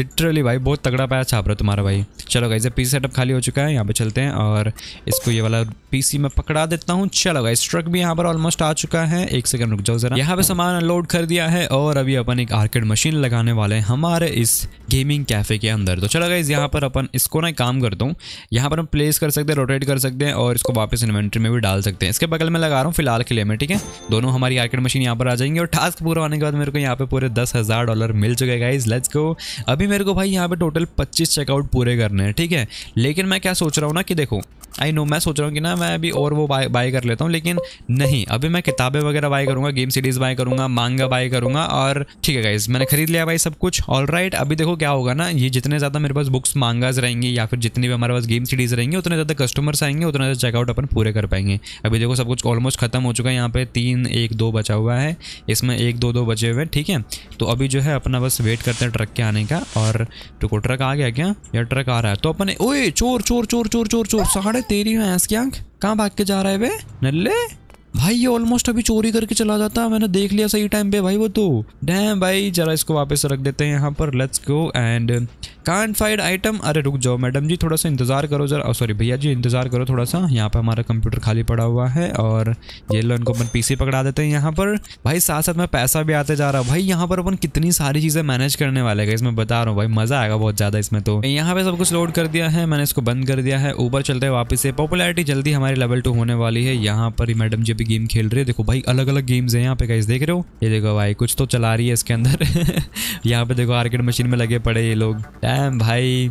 लिटरली भाई बहुत तगड़ा पैसा छाप रहा है तुम्हारा भाई चलो गाइज पी सेटअप खाली हो चुका है यहाँ पर चलते हैं और इसको ये वाला पी मैं पकड़ा देता हूँ चलो गाइज ट्रक भी यहाँ पर ऑलमोस्ट आ चुका है एक सेकंड रुक जाओ जरा यहाँ पर सामान अनलोड कर दिया है और अभी अपन एक आर्केड मशीन लगाने वाले हैं हमारे इस गेमिंग कैफे के अंदर तो चलो गाइज यहाँ पर अपन इसको ना काम करते करता हूँ यहाँ पर हम प्लेस कर सकते हैं रोटेट कर सकते हैं और इसको वापस इन्वेंट्री में भी डाल सकते हैं इसके बगल में लगा रहा हूँ फिलहाल के लिए मैं ठीक है दोनों हमारी आर्केड मशीन यहाँ पर आ जाएंगे और टास्क पूरा होने के बाद मेरे को यहाँ पे पूरे दस डॉलर मिल चुके गाइज लेट्स गो अभी मेरे को भाई यहाँ पर टोटल पच्चीस चेकआउट पूरे करने हैं ठीक है लेकिन मैं क्या सोच रहा हूँ ना कि देखो आई नो मैं सोच रहा हूँ कि ना मैं अभी और वो बाय बाय कर लेता हूँ लेकिन नहीं अभी मैं किताबें वगैरह बाय करूँगा गेम सीरीज़ बाय करूँगा मांगा बाय करूँगा और ठीक है गाइज मैंने खरीद लिया भाई सब कुछ ऑल राइट अभी देखो क्या होगा ना ये जितने ज़्यादा मेरे पास बुक्स मांगाज रहेंगी या फिर जितनी भी हमारे पास गेम सीरीज़ रहेंगे उतने ज़्यादा कस्टमर्स आएंगे उतना ज़्यादा चेकआउट अपन पूरे कर पाएंगे अभी देखो सब कुछ ऑलमोस्ट खत्म हो चुका है यहाँ पे तीन एक दो बचा हुआ है इसमें एक दो दो बचे हुए हैं ठीक है तो अभी जो है अपना बस वेट करते हैं ट्रक के आने का और टुको तो ट्रक आ गया क्या या ट्रक आ रहा है तो अपने ओए चोर चोर चोर चोर चोर चोर साढ़े तेरी है ऐस की आंख कहाँ भाग के जा रहा है वे नल्ले भाई ये ऑलमोस्ट अभी चोरी करके चला जाता है मैंने देख लिया सही टाइम पे भाई वो तो डैम भाई जरा इसको वापस रख देते हैं यहाँ पर let's go and can't find item अरे रुक जाओ मैडम जी थोड़ा सा इंतज़ार करो जरा सॉरी भैया जी इंतज़ार करो थोड़ा सा यहाँ पर हमारा कंप्यूटर खाली पड़ा हुआ है और ये लो इनको अपन पीसी पकड़ा देते हैं यहाँ पर भाई साथ साथ में पैसा भी आते जा रहा भाई यहाँ पर अपन कितनी सारी चीज़ें मैनेज करने वाले गए इसमें बता रहा हूँ भाई मज़ा आएगा बहुत ज़्यादा इसमें तो यहाँ पे सब कुछ लोड कर दिया है मैंने इसको बंद कर दिया है ऊपर चलते हैं वापस से पॉपुलरिटी जल्दी हमारी लेवल टू होने वाली है यहाँ पर मैडम जी भी गेम खेल रही है देखो भाई अलग अलग गेम्स है यहाँ पे गाइस देख रहे हो ये देखो भाई कुछ तो चला रही है इसके अंदर यहाँ पे देखो आर्केड मशीन में लगे पड़े ये लोग डैम भाई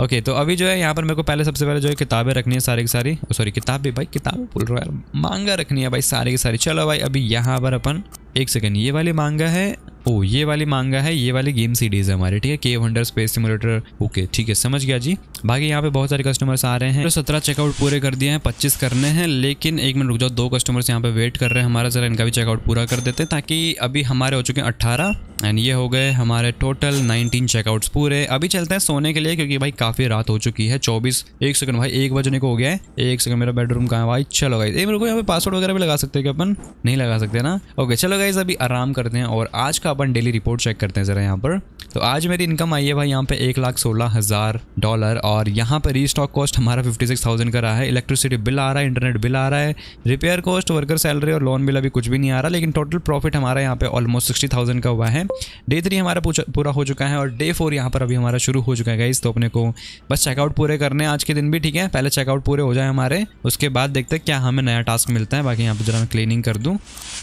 ओके तो अभी जो है यहाँ पर मेरे को पहले सबसे पहले जो है किताबें रखनी है सारी की सारी सॉरी oh, किताबें भाई किताबें बोल रहा है मांगा रखनी है भाई सारी की सारी चलो भाई अभी यहाँ पर अपन एक सेकेंड ये वाली मांगा है ओ ये वाली मांगा है ये वाली गेम सीरीज है हमारे ठीक है cave hunter space simulator okay ठीक है समझ गया जी बाकी यहाँ पे बहुत सारे कस्टमर्स आ रहे हैं तो सत्रह चेकआउट पूरे कर दिए हैं पच्चीस करने हैं लेकिन एक मिनट रुक जाओ दो कस्टमर्स यहाँ पे वेट कर रहे हैं हमारा जरा इनका भी चेकआउट पूरा कर देते हैं ताकि अभी हमारे हो चुके हैं अट्ठारह एंड ये हो गए हमारे टोटल नाइनटीन चेकआउट पूरे अभी चलते हैं सोने के लिए क्योंकि भाई काफ़ी रात हो चुकी है चौबीस एक सेकंड भाई एक बजने को हो गया है एक सेकंड मेरा बेडरूम कहाँ है भाई चलो गाइज एक मेरे को यहाँ पे पासवर्ड वगैरह भी लगा सकते हैं कि अपन नहीं लगा सकते ना ओके चलो गाइज अभी आराम करते हैं और आज का अपन डेली रिपोर्ट चेक करते हैं ज़रा यहाँ पर तो आज मेरी इनकम आई है भाई यहाँ पे एक लाख सोलह हज़ार डॉलर और यहाँ पे रीस्टॉक कॉस्ट हमारा फिफ्टी सिक्स थाउजेंड का रहा है इलेक्ट्रिसिटी बिल आ रहा है इंटरनेट बिल आ रहा है रिपेयर कॉस्ट वर्कर सैलरी और लोन बिल अभी कुछ भी नहीं आ रहा लेकिन टोटल प्रॉफिट हमारा यहाँ पे ऑलमोस्ट सिक्सटी थाउजेंड का हुआ है डे थ्री हमारा पूरा हो चुका है और डे फोर यहाँ पर अभी हमारा शुरू हो चुका है इस तो अपने को बस चेकआउट पूरे करने आज के दिन भी ठीक है पहले चेकआउट पूरे हो जाए हमारे उसके बाद देखते हैं क्या हमें नया टास्क मिलता है बाकी यहाँ पर जरा मैं क्लीनिंग कर दूँ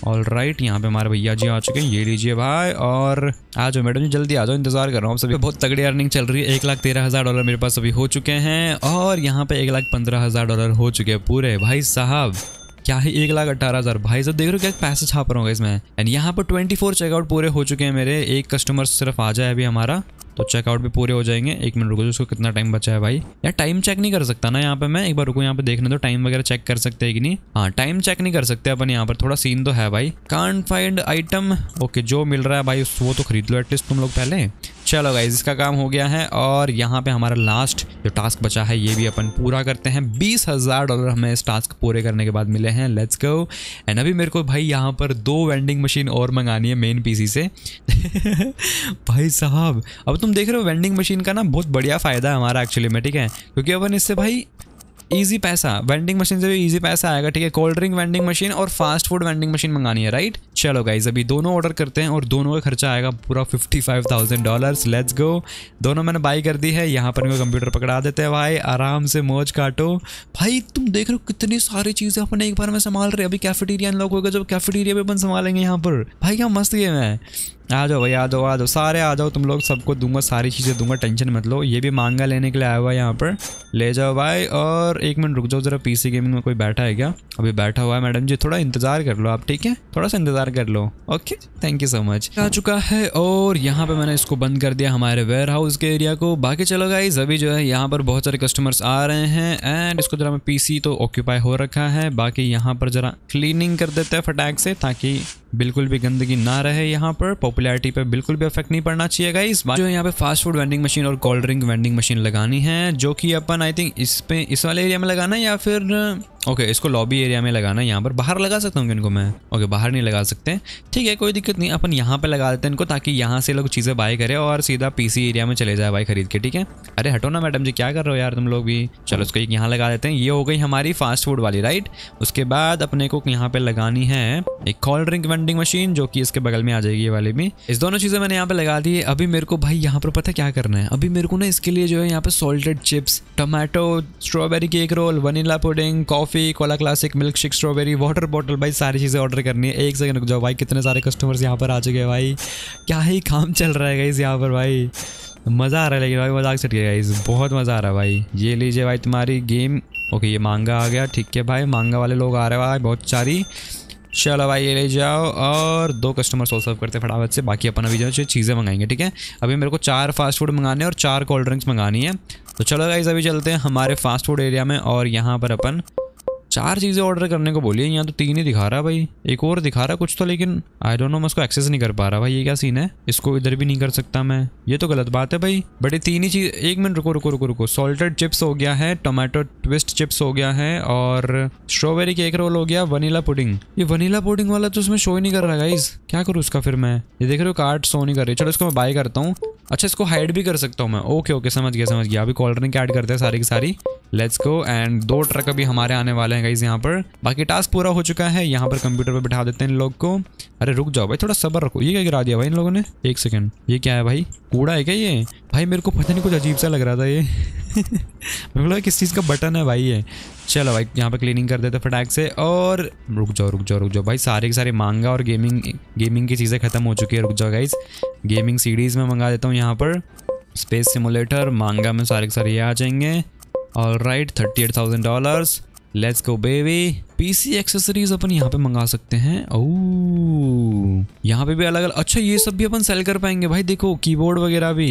और राइट यहाँ पर हमारे भैया जी आ चुके हैं ये लीजिए भाई बाय और आ जाओ मैडम जी जल्दी आ जाओ इंतजार कर रहा हूँ सभी बहुत तगड़ी अर्निंग चल रही है एक लाख तेरह हज़ार डॉलर मेरे पास अभी हो चुके हैं और यहाँ पे एक लाख पंद्रह हज़ार डॉलर हो चुके हैं पूरे भाई साहब क्या है एक लाख अट्ठारह हज़ार भाई सब देख रहे हो क्या पैसे छाप रहा हूँ इसमें एंड यहाँ पर ट्वेंटी फोर चेकआउट पूरे हो चुके हैं मेरे एक कस्टमर सिर्फ आ जाए अभी हमारा तो चेकआउट भी पूरे हो जाएंगे एक मिनट रुको उसको कितना टाइम बचा है भाई यार टाइम चेक नहीं कर सकता ना यहाँ पे मैं एक बार रुको यहाँ पे देखने दो टाइम वगैरह चेक कर सकते हैं कि नहीं हाँ टाइम चेक नहीं कर सकते अपन यहाँ पर थोड़ा सीन तो है भाई कांट फाइंड आइटम ओके जो मिल रहा है भाई वो तो खरीद लो एटलीस्ट तुम लोग पहले चलो गाइज इसका काम हो गया है और यहाँ पे हमारा लास्ट जो टास्क बचा है ये भी अपन पूरा करते हैं बीस हज़ार डॉलर हमें इस टास्क पूरे करने के बाद मिले हैं लेट्स गो एंड अभी मेरे को भाई यहाँ पर दो वेंडिंग मशीन और मंगानी है मेन पीसी से भाई साहब अब तुम देख रहे हो वेंडिंग मशीन का ना बहुत बढ़िया फ़ायदा है हमारा एक्चुअली में ठीक है क्योंकि अपन इससे भाई ईजी पैसा वेंडिंग मशीन से भी ईजी पैसा आएगा ठीक है कोल्ड ड्रिंक वेंडिंग मशीन और फास्ट फूड वेंडिंग मशीन मंगानी है राइट चलो गाइज अभी दोनों ऑर्डर करते हैं और दोनों का खर्चा आएगा पूरा fifty five thousand dollar let's go दोनों मैंने बाई कर दी है यहाँ पर कंप्यूटर पकड़ा देते हैं भाई आराम से मौज काटो भाई तुम देख रहे हो कितनी सारी चीज़ें अपने एक बार में संभाल रहे अभी कैफेटेरिया अनलॉक होगा जब कैफेटेरिया भी अपन संभालेंगे यहाँ पर भाई क्या मस्त गेम है आ जाओ भाई आ जाओ आ जाओ सारे आ जाओ तुम लोग सबको दूंगा सारी चीज़ें दूंगा टेंशन मत लो ये भी मांगा लेने के लिए आया हुआ है यहाँ पर ले जाओ भाई और एक मिनट रुक जाओ ज़रा पीसी गेमिंग में कोई बैठा है क्या अभी बैठा हुआ है मैडम जी थोड़ा इंतज़ार कर लो आप ठीक है थोड़ा सा इंतज़ार कर लो okay thank you so much आ चुका है और यहाँ पर मैंने इसको बंद कर दिया हमारे वेयर हाउस के एरिया को बाकी चलो भाई अभी जो है यहाँ पर बहुत सारे कस्टमर्स आ रहे हैं एंड इसको ज़रा मैं पी तो ऑक्यूपाई हो रखा है बाकी यहाँ पर ज़रा क्लीनिंग कर देते हैं फटाक से ताकि बिल्कुल भी गंदगी ना रहे यहाँ पर पॉपुलैरिटी पे बिल्कुल भी अफेक्ट नहीं पड़ना चाहिए गाइस जो यहाँ पे फास्ट फूड वेंडिंग मशीन और कोल्ड ड्रिंक वेंडिंग मशीन लगानी है जो कि अपन आई थिंक इस पे इस वाले एरिया में लगाना है या फिर ओके इसको लॉबी एरिया में लगाना है यहाँ पर बाहर लगा सकता हूँ इनको मैं ओके बाहर नहीं लगा सकते ठीक है कोई दिक्कत नहीं अपन यहाँ पे लगा देते हैं इनको ताकि यहाँ से लोग चीज़ें बाय करें और सीधा पीसी एरिया में चले जाए भाई खरीद के ठीक है अरे हटो ना मैडम जी क्या कर रहे हो यार तुम लोग भी चलो उसको यहाँ लगा देते हैं ये हो गई हमारी फास्ट फूड वाली राइट उसके बाद अपने को यहाँ पर लगानी है एक कोल्ड ड्रिंक वेंडिंग मशीन जो कि इसके बगल में आ जाएगी ये वाली भी इस दोनों चीज़ें मैंने यहाँ पर लगा दी अभी मेरे को भाई यहाँ पर पता क्या करना है अभी मेरे को ना इसके लिए जो है यहाँ पर salted chips tomato strawberry cake roll vanilla pudding coffee coffee cola classic milk shake strawberry water bottle भाई सारी चीज़ें ऑर्डर करनी है एक सेकंड रुक जाओ भाई कितने सारे कस्टमर्स यहाँ पर आ चुके हैं भाई क्या ही काम चल रहा है इस यहाँ पर भाई मज़ा आ रहा है लेकिन भाई मजाक सट गया इस बहुत मज़ा आ रहा है भाई ये लीजिए भाई तुम्हारी गेम ओके ये मांगा आ गया ठीक है भाई मांगा वाले लोग आ रहे भाई बहुत सारी चलो भाई ये ले जाओ और दो कस्टमर सो सर्व करते फटाफट से बाकी अपन अभी जो है चीज़ें मंगाएंगे ठीक है अभी मेरे को चार फास्ट फूड मंगाने और चार कोल्ड ड्रिंक्स मंगानी है तो चलो गाइज अभी चलते हैं हमारे फास्ट फूड एरिया में और यहाँ पर अपन चार चीज़ें ऑर्डर करने को बोलिए यहाँ तो तीन ही दिखा रहा है भाई एक और दिखा रहा कुछ तो लेकिन आई डोंट नो मैं उसको एक्सेस नहीं कर पा रहा भाई ये क्या सीन है इसको इधर भी नहीं कर सकता मैं ये तो गलत बात है भाई बट ये तीन ही चीज़ एक मिनट रुको रुको रुको रुको सॉल्टेड चिप्स हो गया है टोमेटो ट्विस्ट चिप्स हो गया है और स्ट्रॉबेरी केक रोल हो गया वनीला पुडिंग ये वनीला पुडिंग वाला तो उसमें शो ही नहीं कर रहा गाइज क्या करूँ उसका फिर मैं ये देख रहे हो कार्ड शो नहीं कर रही चलो इसको मैं बाय करता हूँ अच्छा इसको हाइड भी कर सकता हूँ मैं ओके ओके समझ गया समझ गया अभी कॉलर ड्रिंक ऐड करते हैं सारी की सारी लेट्स गो एंड दो ट्रक अभी हमारे आने वाले हैं गाइज यहाँ पर बाकी टास्क पूरा हो चुका है यहाँ पर कंप्यूटर पर बिठा देते हैं इन लोग को अरे रुक जाओ भाई थोड़ा सबर रखो ये क्या गिरा दिया भाई इन लोगों ने एक सेकेंड ये क्या है भाई कूड़ा है क्या ये भाई मेरे को पता नहीं कुछ अजीब सा लग रहा था ये मेरे लगा किस चीज़ का बटन है भाई ये चलो भाई यहाँ पे क्लीनिंग कर देते फटाक से और रुक जाओ रुक जाओ रुक जाओ भाई सारे के सारे मांगा और गेमिंग गेमिंग की चीज़ें ख़त्म हो चुकी है रुक जाओ गाइज गेमिंग सीरीज़ में मंगा देता हूँ यहाँ पर स्पेस सिमुलेटर मांगा में सारे के सारे ये आ जाएंगे all right thirty eight thousand dollars Let's go, baby. PC accessories अपन यहाँ पे मंगा सकते हैं ओ यहाँ पे भी अलग अलग अच्छा ये सब भी अपन सेल कर पाएंगे भाई देखो कीबोर्ड वगैरह भी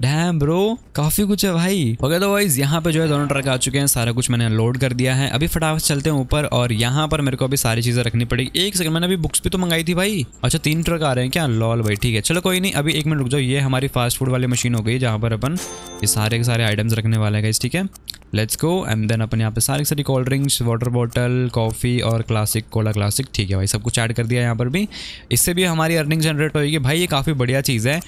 डैम ब्रो काफी कुछ है भाई ओके तो वाइज यहाँ पे जो है दोनों ट्रक आ चुके हैं सारा कुछ मैंने लोड कर दिया है अभी फटाफट चलते हैं ऊपर और यहाँ पर मेरे को अभी सारी चीजें रखनी पड़ेगी एक सेकंड मैंने अभी बुक्स भी तो मंगाई थी भाई अच्छा तीन ट्रक आ रहे हैं क्या लॉल भाई ठीक है चलो कोई नहीं अभी एक मिनट रुक जाओ ये हमारी फास्ट फूड वाली मशीन हो गई जहाँ पर अपन ये सारे के सारे आइटम्स रखने वाले हैं ठीक है लेट्स गो एंड देन अपन यहाँ पे सारी सारी cold drinks water bottle coffee coffee और क्लासिक कोला क्लासिक ठीक है भाई सब कुछ ऐड कर दिया यहाँ पर भी इससे भी हमारी अर्निंग जनरेट होगी भाई ये काफ़ी बढ़िया चीज़ है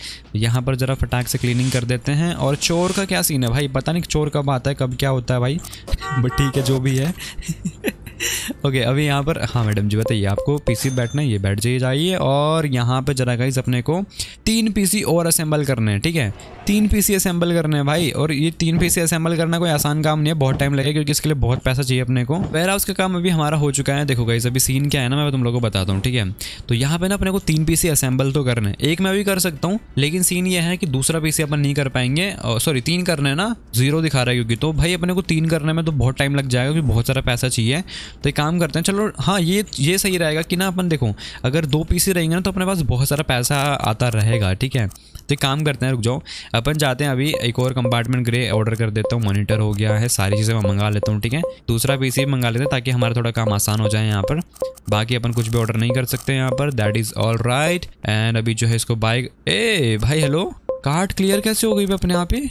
यहाँ पर ज़रा फटाक से क्लीनिंग कर देते हैं और चोर का क्या सीन है भाई पता नहीं चोर कब आता है कब क्या होता है भाई बट ठीक है जो भी है ओके okay, अभी यहाँ पर हाँ मैडम जी बताइए आपको पीसी बैठना है ये बैठ जाइए जाइए और यहाँ पे जरा गाइस अपने को तीन पीसी और असेंबल करने हैं ठीक है तीन पीसी असेंबल करने हैं भाई और ये तीन पीसी असेंबल करना कोई आसान काम नहीं है बहुत टाइम लगेगा क्योंकि इसके लिए बहुत पैसा चाहिए अपने को वेरा उसका का काम अभी हमारा हो चुका है देखो गाइस अभी सीन क्या है ना मैं तुम लोग को बताता हूँ ठीक है तो यहाँ पे ना अपने को तीन पीसी असेंबल तो करने एक मैं भी कर सकता हूँ लेकिन सीन ये है कि दूसरा पीसी अपन नहीं कर पाएंगे सॉरी तीन करने ना जीरो दिखा रहा है क्योंकि तो भाई अपने को तीन करने में तो बहुत टाइम लग जाएगा क्योंकि बहुत सारा पैसा चाहिए तो एक काम करते हैं चलो हाँ ये ये सही रहेगा कि ना अपन देखो अगर दो पीसी रहेंगे ना तो अपने पास बहुत सारा पैसा आता रहेगा ठीक है तो एक काम करते हैं रुक जाओ अपन जाते हैं अभी एक और कंपार्टमेंट ग्रे ऑर्डर कर देता हूँ मॉनिटर हो गया है सारी चीज़ें मैं मंगा लेता हूँ ठीक है दूसरा ही मंगा लेते हैं ताकि हमारा थोड़ा काम आसान हो जाए यहाँ पर बाकी अपन कुछ भी ऑर्डर नहीं कर सकते यहाँ पर that is all right and अभी जो है इसको बाइक ए भाई हेलो कार्ड क्लियर कैसे हो गई अपने आप ही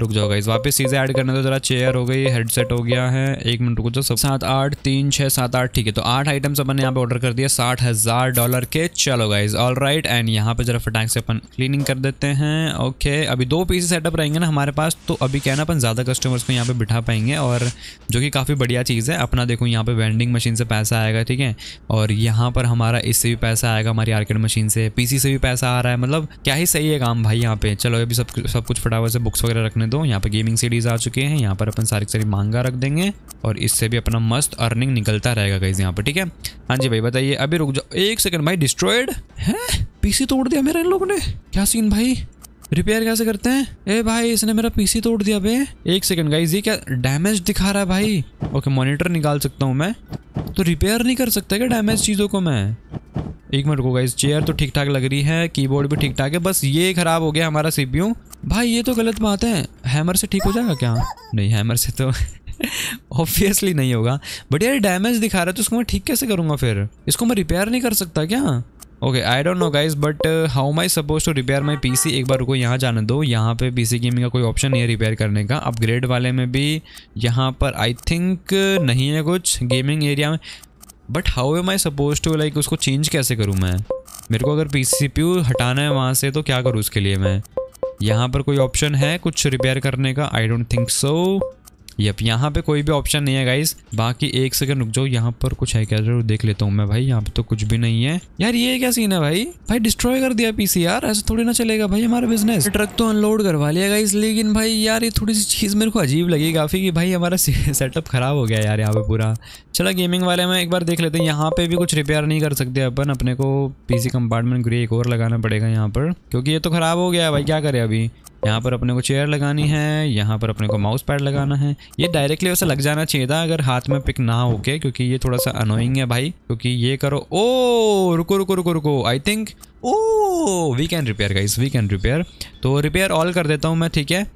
रुक जाओ गाइज वापस चीज़ें ऐड करने दो ज़रा चेयर हो गई हेडसेट हो गया है एक मिनट रुको सब सात आठ तीन छः सात आठ ठीक है तो आठ आइटम्स अपन यहाँ पे ऑर्डर कर दिया साठ हज़ार डॉलर के चलो गाइज ऑल राइट एंड यहाँ पे ज़रा फटाक से अपन क्लीनिंग कर देते हैं ओके अभी दो पीसी सेटअप रहेंगे ना हमारे पास तो अभी क्या ना अपन ज़्यादा कस्टमर्स को यहाँ पे बिठा पाएंगे और जो कि काफ़ी बढ़िया चीज़ है अपना देखो यहाँ पे वेंडिंग मशीन से पैसा आएगा ठीक है और यहाँ पर हमारा इससे भी पैसा आएगा हमारी आर्केट मशीन से पीसी से भी पैसा आ रहा है मतलब क्या ही सही है काम भाई यहाँ पे चलो अभी सब सब कुछ फटाफट से बुक्स वगैरह रखना रखने दो यहाँ पर गेमिंग सीरीज आ चुके हैं यहाँ पर अपन सारी सारी मांगा रख देंगे और इससे भी अपना मस्त अर्निंग निकलता रहेगा गाइज यहाँ पर ठीक है हाँ जी भाई बताइए अभी रुक जाओ एक सेकंड भाई डिस्ट्रॉयड है पीसी तोड़ दिया मेरा इन लोगों ने क्या सीन भाई रिपेयर कैसे करते हैं ए भाई इसने मेरा पीसी तोड़ दिया भाई एक सेकंड गाइज ये क्या डैमेज दिखा रहा है भाई ओके मॉनिटर निकाल सकता हूँ मैं तो रिपेयर नहीं कर सकता क्या डैमेज चीज़ों को मैं एक मिनट रुको गाइज चेयर तो ठीक ठाक लग रही है कीबोर्ड भी ठीक ठाक है बस ये खराब हो गया हमारा सीपीयू भाई ये तो गलत बात है हैमर से ठीक हो जाएगा क्या नहीं हैमर से तो ऑब्वियसली नहीं होगा बट यार डैमेज दिखा रहा है तो इसको मैं ठीक कैसे करूँगा फिर इसको मैं रिपेयर नहीं कर सकता क्या okay I don't know guys but how my suppose to repair my PC एक बार रुको यहाँ जाने दो यहाँ पे पीसी गेमिंग का कोई ऑप्शन नहीं है रिपेयर करने का अपग्रेड वाले में भी यहाँ पर आई थिंक नहीं है कुछ गेमिंग एरिया में but how am I suppose to like उसको चेंज कैसे करूँ मैं मेरे को अगर पी सी हटाना है वहाँ से तो क्या करूँ उसके लिए मैं यहाँ पर कोई ऑप्शन है कुछ रिपेयर करने का I don't think so yup यहाँ पे कोई भी ऑप्शन नहीं है गाइस बाकी एक सेकंड रुक जाओ यहाँ पर कुछ है क्या जरूर देख लेता हूँ मैं भाई यहाँ पे तो कुछ भी नहीं है यार ये क्या सीन है भाई भाई डिस्ट्रॉय कर दिया पीसी यार ऐसे थोड़ी ना चलेगा भाई हमारा बिजनेस ट्रक तो अनलोड करवा लिया गाइस लेकिन भाई यार ये थोड़ी सी चीज़ मेरे को अजीब लगी काफ़ी की भाई हमारा सेटअप खराब हो गया यार यहाँ पे पूरा चलो गेमिंग वाले में एक बार देख लेते हैं यहाँ पे भी कुछ रिपेयर नहीं कर सकते अपन अपने को पीसी कंपार्टमेंट ग्रे एक और लगाना पड़ेगा यहाँ पर क्योंकि ये तो खराब हो गया है भाई क्या करे अभी यहाँ पर अपने को चेयर लगानी है यहाँ पर अपने को माउस पैड लगाना है ये डायरेक्टली उसे लग जाना चाहिए था अगर हाथ में पिक ना होके क्योंकि ये थोड़ा सा अनोइंग है भाई क्योंकि ये करो ओ रुको रुको रुको रुको I think oh we can repair guys we can repair तो रिपेयर ऑल कर देता हूँ मैं ठीक है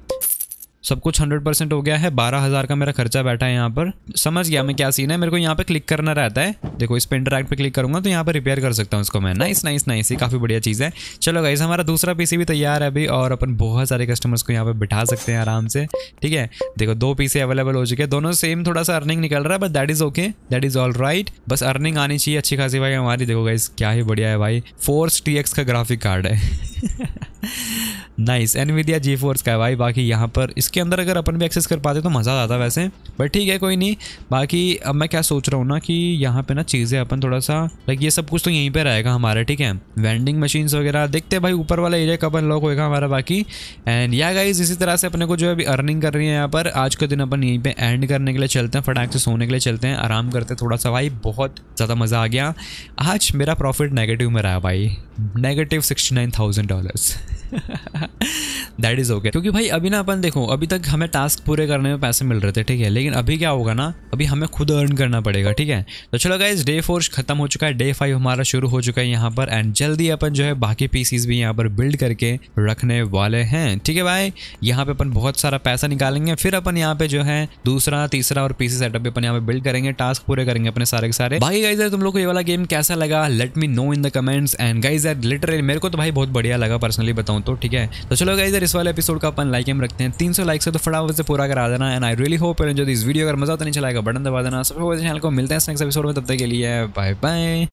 सब कुछ हंड्रेड परसेंट हो गया है बारह हज़ार का मेरा खर्चा बैठा है यहाँ पर समझ गया मैं क्या सीन है मेरे को यहाँ पे क्लिक करना रहता है देखो इस पे इंटरैक्ट पे क्लिक करूँगा तो यहाँ पर रिपेयर कर सकता हूँ इसको मैं नाइस नाइस नाइस ये काफ़ी बढ़िया चीज़ है चलो गाइस हमारा दूसरा पीसी भी तैयार है अभी और अपन बहुत सारे कस्टमर्स को यहाँ पर बिठा सकते हैं आराम से ठीक है देखो दो पीसी अवेलेबल हो चुके हैं दोनों सेम थोड़ा सा अर्निंग निकल रहा है but that is okay that is all right बस अर्निंग आनी चाहिए अच्छी खासी भाई हमारी देखो गाइस क्या ही बढ़िया है भाई फोर्स टी का ग्राफिक कार्ड है नाइस एनविडिया जी फोर्स का है भाई बाकी यहाँ पर इसके अंदर अगर अपन भी एक्सेस कर पाते तो मज़ा आता वैसे बट ठीक है कोई नहीं बाकी अब मैं क्या सोच रहा हूँ ना कि यहाँ पे ना चीज़ें अपन थोड़ा सा लाइक ये सब कुछ तो यहीं पे रहेगा हमारा ठीक है वेंडिंग मशीन्स वगैरह देखते हैं भाई ऊपर वाला एरिया कब अनलॉक होएगा हमारा बाकी एंड या गाइज इसी तरह से अपने को जो है अभी अर्निंग कर रही है यहाँ पर आज के दिन अपन यहीं पर एंड करने के लिए चलते हैं फटाक से सोने के लिए चलते हैं आराम करते हैं थोड़ा सा भाई बहुत ज़्यादा मज़ा आ गया आज मेरा प्रॉफिट नेगेटिव में रहा भाई negative sixty nine thousand dollars that is okay क्योंकि भाई अभी ना अपन देखो अभी तक हमें टास्क पूरे करने में पैसे मिल रहे थे ठीक है लेकिन अभी क्या होगा ना अभी हमें खुद अर्न करना पड़ेगा ठीक है तो चलो गाइज डे फोर खत्म हो चुका है डे फाइव हमारा शुरू हो चुका है यहाँ पर एंड जल्दी अपन जो है बाकी पीसीज भी यहाँ पर बिल्ड करके रखने वाले हैं ठीक है भाई यहाँ पे अपन बहुत सारा पैसा निकालेंगे फिर अपन यहाँ पे जो है दूसरा तीसरा और पीसी सेटअप भी अपन यहाँ पे बिल्ड करेंगे टास्क पूरे करेंगे अपने सारे के सारे बाकी गाइज तुम लोग को ये वाला गेम कैसा लगा let me know in the comments and guys literally मेरे को तो भाई बहुत बढ़िया लगा पर्सनली बताऊँ हूँ तो ठीक है तो चलो गाइजर इस वाले एपिसोड का अपन लाइक एम रखते हैं तीन सौ लाइक से तो फटाफट से पूरा करा देना and I really hope and जो इस वीडियो अगर मजा तो नहीं चलाएगा बटन दबा देना सब चैनल को मिलते हैं नेक्स्ट एपिसोड में तब तक के लिए बाय बाय